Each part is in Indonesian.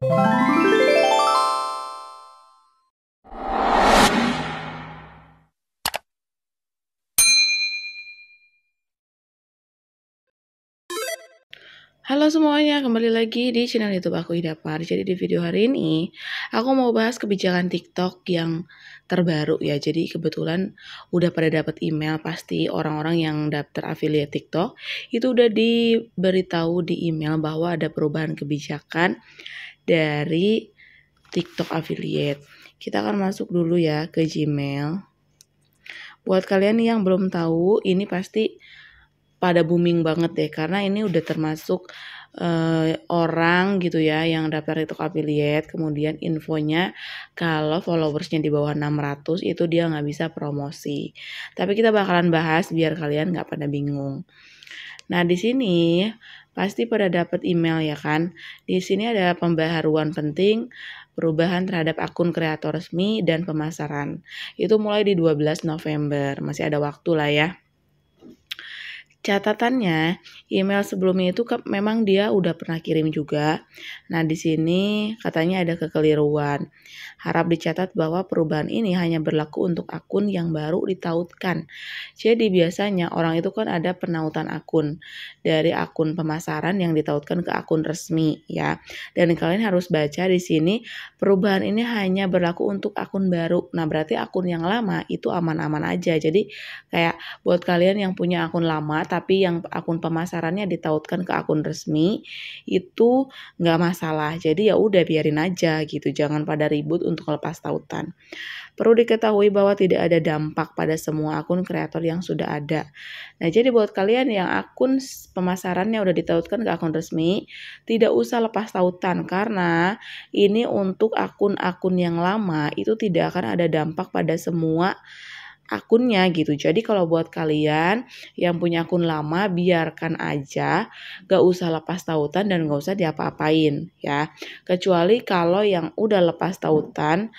Halo semuanya, kembali lagi di channel YouTube aku Ida Par. Jadi di video hari ini aku mau bahas kebijakan TikTok yang terbaru ya. Jadi kebetulan udah pada dapat email pasti orang-orang yang daftar affiliate TikTok itu udah diberitahu di email bahwa ada perubahan kebijakan dari TikTok affiliate. Kita akan masuk dulu ya ke Gmail. Buat kalian yang belum tahu, ini pasti pada booming banget deh karena ini udah termasuk uh, orang gitu ya yang daftar TikTok affiliate kemudian infonya kalau followersnya di bawah 600 itu dia nggak bisa promosi tapi kita bakalan bahas biar kalian nggak pada bingung Nah, di sini pasti pada dapat email ya kan. Di sini ada pembaharuan penting, perubahan terhadap akun kreator resmi dan pemasaran. Itu mulai di 12 November. Masih ada waktu lah ya. Catatannya, email sebelumnya itu ke, memang dia udah pernah kirim juga. Nah, di sini katanya ada kekeliruan. Harap dicatat bahwa perubahan ini hanya berlaku untuk akun yang baru ditautkan. Jadi biasanya orang itu kan ada penautan akun dari akun pemasaran yang ditautkan ke akun resmi ya. Dan kalian harus baca di sini perubahan ini hanya berlaku untuk akun baru. Nah, berarti akun yang lama itu aman-aman aja. Jadi kayak buat kalian yang punya akun lama tapi yang akun pemasarannya ditautkan ke akun resmi itu nggak masalah jadi ya udah biarin aja gitu jangan pada ribut untuk lepas tautan perlu diketahui bahwa tidak ada dampak pada semua akun kreator yang sudah ada nah jadi buat kalian yang akun pemasarannya udah ditautkan ke akun resmi tidak usah lepas tautan karena ini untuk akun-akun yang lama itu tidak akan ada dampak pada semua akunnya gitu. Jadi kalau buat kalian yang punya akun lama biarkan aja, gak usah lepas tautan dan gak usah diapa-apain ya. Kecuali kalau yang udah lepas tautan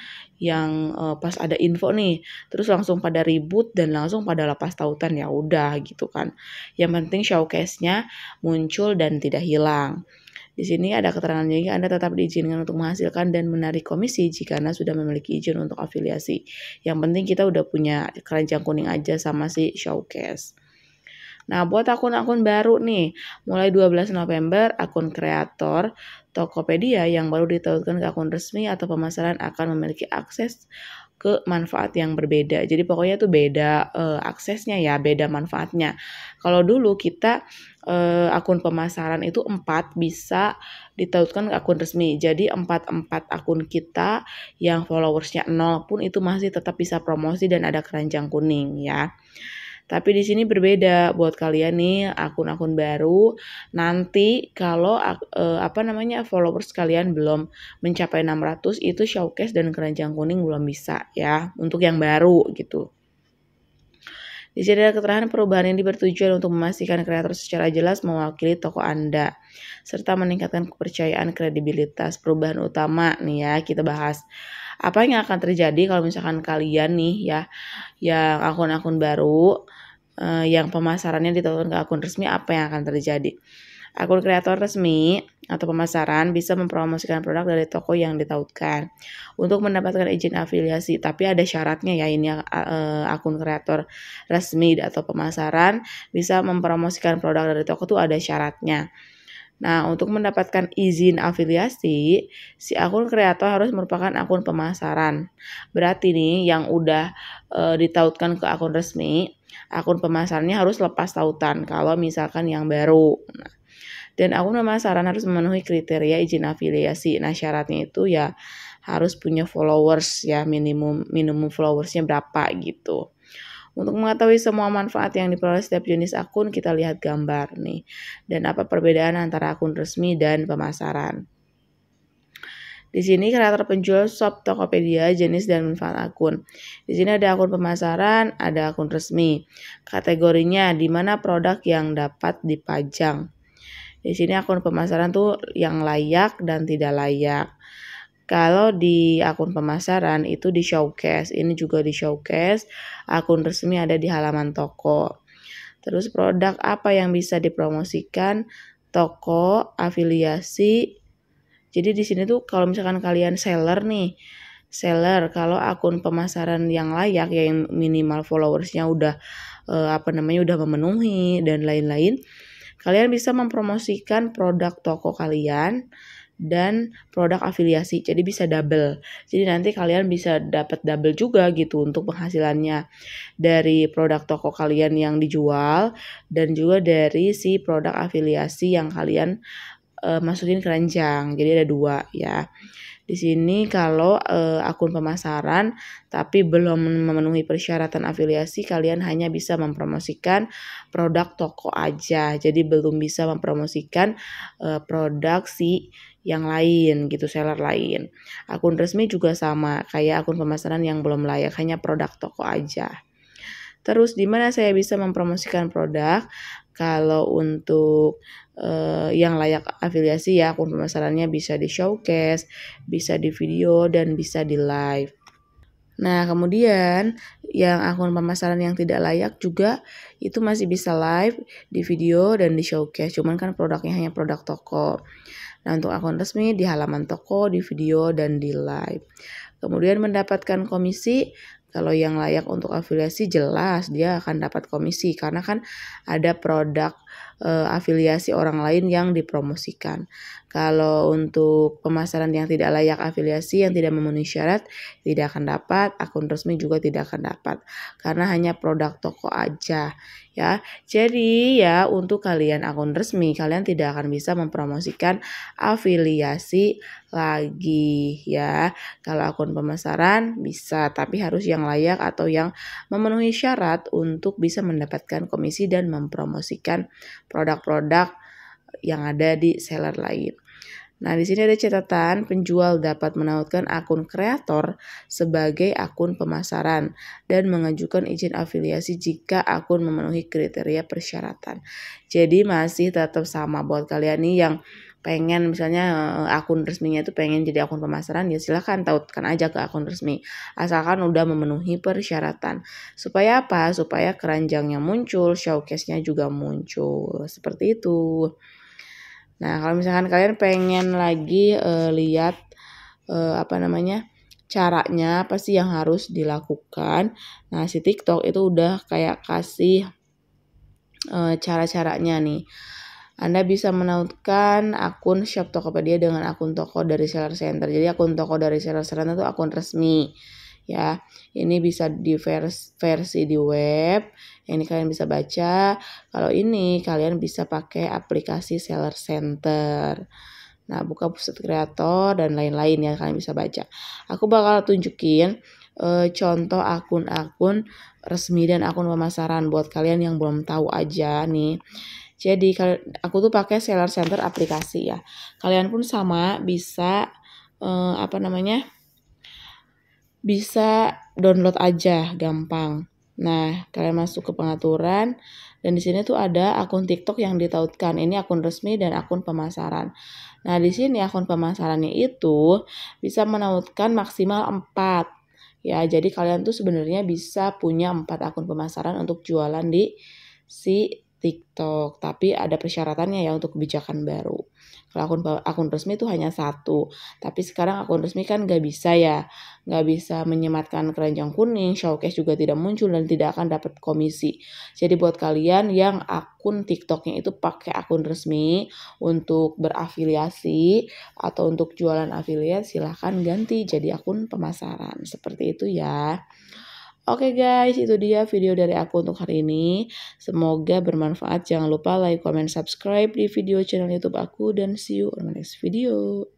yang uh, pas ada info nih, terus langsung pada ribut dan langsung pada lepas tautan ya udah gitu kan. Yang penting showcase-nya muncul dan tidak hilang. Di sini ada keterangan jika Anda tetap diizinkan untuk menghasilkan dan menarik komisi jika Anda sudah memiliki izin untuk afiliasi. Yang penting kita udah punya keranjang kuning aja sama si showcase. Nah, buat akun-akun baru nih, mulai 12 November, akun kreator Tokopedia yang baru ditautkan ke akun resmi atau pemasaran akan memiliki akses ke manfaat yang berbeda. Jadi pokoknya itu beda uh, aksesnya ya, beda manfaatnya. Kalau dulu kita uh, akun pemasaran itu empat bisa ditautkan ke akun resmi. Jadi empat-empat akun kita yang followersnya nol pun itu masih tetap bisa promosi dan ada keranjang kuning ya. Tapi di sini berbeda buat kalian nih akun-akun baru. Nanti kalau uh, apa namanya followers kalian belum mencapai 600 itu showcase dan keranjang kuning belum bisa ya untuk yang baru gitu. Di sini ada keterangan perubahan ini bertujuan untuk memastikan kreator secara jelas mewakili toko Anda, serta meningkatkan kepercayaan kredibilitas perubahan utama nih ya kita bahas. Apa yang akan terjadi kalau misalkan kalian nih ya yang akun-akun baru uh, yang pemasarannya ditonton ke akun resmi apa yang akan terjadi? Akun kreator resmi atau pemasaran bisa mempromosikan produk dari toko yang ditautkan. Untuk mendapatkan izin afiliasi, tapi ada syaratnya ya ini eh, akun kreator resmi atau pemasaran bisa mempromosikan produk dari toko itu ada syaratnya. Nah, untuk mendapatkan izin afiliasi, si akun kreator harus merupakan akun pemasaran. Berarti nih yang udah e, ditautkan ke akun resmi, akun pemasarannya harus lepas tautan kalau misalkan yang baru. Nah, dan aku penasaran harus memenuhi kriteria izin afiliasi. Nah syaratnya itu ya harus punya followers ya minimum minimum followersnya berapa gitu. Untuk mengetahui semua manfaat yang diperoleh setiap jenis akun, kita lihat gambar nih. Dan apa perbedaan antara akun resmi dan pemasaran. Di sini kreator penjual shop Tokopedia jenis dan manfaat akun. Di sini ada akun pemasaran, ada akun resmi. Kategorinya di mana produk yang dapat dipajang. Di sini akun pemasaran tuh yang layak dan tidak layak. Kalau di akun pemasaran itu di showcase, ini juga di showcase. Akun resmi ada di halaman toko. Terus produk apa yang bisa dipromosikan? Toko, afiliasi. Jadi di sini tuh kalau misalkan kalian seller nih, seller kalau akun pemasaran yang layak yang minimal followersnya udah eh, apa namanya udah memenuhi dan lain-lain Kalian bisa mempromosikan produk toko kalian dan produk afiliasi. Jadi bisa double. Jadi nanti kalian bisa dapat double juga gitu untuk penghasilannya dari produk toko kalian yang dijual dan juga dari si produk afiliasi yang kalian uh, masukin keranjang. Jadi ada dua ya. Di sini kalau uh, akun pemasaran tapi belum memenuhi persyaratan afiliasi, kalian hanya bisa mempromosikan produk toko aja. Jadi belum bisa mempromosikan uh, produk si yang lain gitu, seller lain. Akun resmi juga sama, kayak akun pemasaran yang belum layak, hanya produk toko aja. Terus di saya bisa mempromosikan produk? Kalau untuk uh, yang layak afiliasi ya akun pemasarannya bisa di showcase, bisa di video dan bisa di live. Nah, kemudian yang akun pemasaran yang tidak layak juga itu masih bisa live di video dan di showcase. Cuman kan produknya hanya produk toko. Nah, untuk akun resmi di halaman toko, di video dan di live. Kemudian mendapatkan komisi kalau yang layak untuk afiliasi jelas dia akan dapat komisi karena kan ada produk uh, afiliasi orang lain yang dipromosikan. Kalau untuk pemasaran yang tidak layak afiliasi yang tidak memenuhi syarat tidak akan dapat, akun resmi juga tidak akan dapat karena hanya produk toko aja ya. Jadi ya untuk kalian akun resmi kalian tidak akan bisa mempromosikan afiliasi lagi ya. Kalau akun pemasaran bisa tapi harus yang layak atau yang memenuhi syarat untuk bisa mendapatkan komisi dan mempromosikan produk-produk yang ada di seller lain. Nah, di sini ada catatan penjual dapat menautkan akun kreator sebagai akun pemasaran dan mengajukan izin afiliasi jika akun memenuhi kriteria persyaratan. Jadi masih tetap sama buat kalian nih yang pengen misalnya eh, akun resminya itu pengen jadi akun pemasaran ya silahkan tautkan aja ke akun resmi asalkan udah memenuhi persyaratan supaya apa supaya keranjangnya muncul showcase-nya juga muncul seperti itu nah kalau misalkan kalian pengen lagi uh, lihat uh, apa namanya caranya apa sih yang harus dilakukan nah si TikTok itu udah kayak kasih uh, cara-caranya nih anda bisa menautkan akun shop Tokopedia dengan akun toko dari seller center. Jadi akun toko dari seller center itu akun resmi ya. Ini bisa di versi, versi di web. Ini kalian bisa baca. Kalau ini kalian bisa pakai aplikasi seller center. Nah, buka pusat kreator dan lain-lain yang kalian bisa baca. Aku bakal tunjukin e, contoh akun-akun resmi dan akun pemasaran buat kalian yang belum tahu aja nih. Jadi aku tuh pakai Seller Center aplikasi ya. Kalian pun sama bisa eh, apa namanya? Bisa download aja gampang. Nah, kalian masuk ke pengaturan dan di sini tuh ada akun TikTok yang ditautkan. Ini akun resmi dan akun pemasaran. Nah, di sini akun pemasarannya itu bisa menautkan maksimal 4. Ya, jadi kalian tuh sebenarnya bisa punya 4 akun pemasaran untuk jualan di si TikTok, tapi ada persyaratannya ya untuk kebijakan baru. Kalau akun akun resmi itu hanya satu, tapi sekarang akun resmi kan nggak bisa ya, nggak bisa menyematkan keranjang kuning, showcase juga tidak muncul dan tidak akan dapat komisi. Jadi buat kalian yang akun TikToknya itu pakai akun resmi untuk berafiliasi atau untuk jualan afiliat silahkan ganti jadi akun pemasaran seperti itu ya. Oke okay guys, itu dia video dari aku untuk hari ini. Semoga bermanfaat. Jangan lupa like, comment, subscribe di video channel YouTube aku dan see you on my next video.